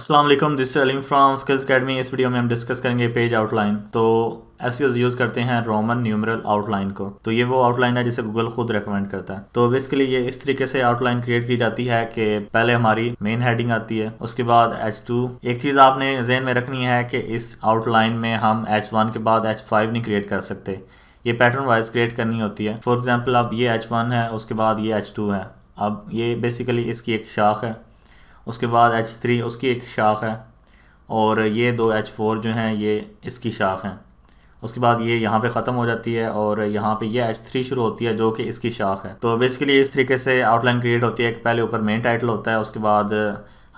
Aslam this Aleem from skills academy इस video में हम डिस्कस करेंगे पेज आउटलाइन तो ऐसे यूज़ करते हैं रोमन न्यूमरल आउटलाइन को तो ये वो आउटलाइन है जिसे गूगल खुद रेकमेंड करता है तो बेसिकली ये इस तरीके से आउटलाइन क्रिएट की जाती है कि पहले हमारी मेन हेडिंग आती है उसके बाद टू एक चीज़ आपने जहन में रखनी है कि इस आउटलाइन में हम वन के बाद फाइव नहीं क्रिएट कर सकते ये पैटर्न वाइज क्रिएट करनी होती है फॉर एग्जाम्पल अब ये वन है उसके बाद ये टू है अब ये बेसिकली इसकी एक शाख है उसके बाद एच थ्री उसकी एक शाख है और ये दो एच फोर जो हैं ये इसकी शाख हैं उसके बाद ये यहाँ पे ख़त्म हो जाती है और यहाँ पे ये एच थ्री शुरू होती है जो कि इसकी शाख है तो बेसिकली इस तरीके से आउटलाइन क्रिएट होती है कि पहले ऊपर मेन टाइटल होता है उसके बाद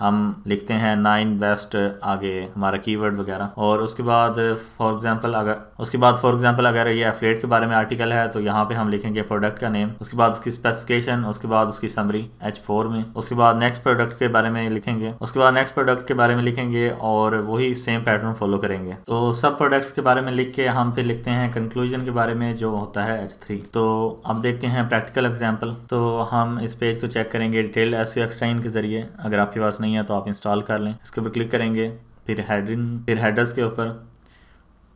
हम लिखते हैं नाइन बेस्ट uh, आगे हमारा कीवर्ड वगैरह और उसके बाद फॉर uh, एग्जांपल अगर उसके बाद फॉर एग्जांपल अगर ये एफलेट के बारे में आर्टिकल है तो यहाँ पे हम लिखेंगे प्रोडक्ट का नेम उसके बाद उसकी स्पेसिफिकेशन उसके बाद उसकी समरी एच फोर में उसके बाद नेक्स्ट प्रोडक्ट के बारे में लिखेंगे उसके बाद नेक्स्ट प्रोडक्ट के बारे में लिखेंगे और वही सेम पैटर्न फॉलो करेंगे तो सब प्रोडक्ट्स के बारे में लिख के हम फिर लिखते हैं कंक्लूजन के बारे में जो होता है एच थ्री तो अब देखते हैं प्रैक्टिकल एग्जाम्पल तो हम इस पेज को चेक करेंगे डिटेल एस एक्सट्राइन के जरिए अगर आपके पास नहीं नहीं है तो आप इंस्टॉल कर लें इसके ऊपर क्लिक करेंगे फिर हेडिंग फिर हेडर्स के ऊपर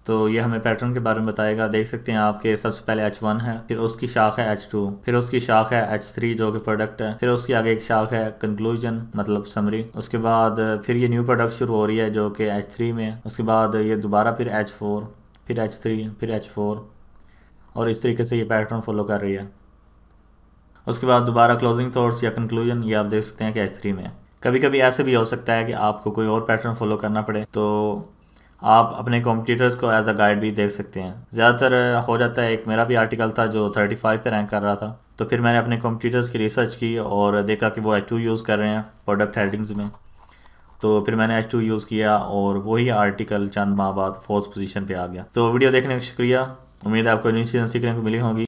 तो ये हमें पैटर्न के बारे में बताएगा देख सकते हैं आपके सबसे पहले H1 है फिर उसकी शाख है H2 फिर उसकी शाख है H3 जो कि प्रोडक्ट है फिर उसके आगे एक शाख है कंक्लूजन मतलब समरी उसके बाद फिर ये न्यू प्रोडक्ट शुरू हो रही है जो कि H3 में उसके बाद ये दोबारा फिर H4 फिर H3 फिर H4 और इस तरीके से ये पैटर्न फॉलो कर रही है उसके बाद दोबारा क्लोजिंग थॉट्स या कंक्लूजन ये आप देख सकते हैं कि एच थ्री में कभी कभी ऐसे भी हो सकता है कि आपको कोई और पैटर्न फॉलो करना पड़े तो आप अपने कॉम्पिटिटर्स को एज अ गाइड भी देख सकते हैं ज़्यादातर हो जाता है एक मेरा भी आर्टिकल था जो 35 पे रैंक कर रहा था तो फिर मैंने अपने कॉम्पिटिटर्स की रिसर्च की और देखा कि वो एच यूज़ कर रहे हैं प्रोडक्ट हेडिंग्स में तो फिर मैंने एच यूज़ किया और वही आर्टिकल चंद माह बाद फोर्थ पोजीशन पे आ गया तो वीडियो देखने का शुक्रिया उम्मीद है आपको चीज़ें सीखने को मिली होंगी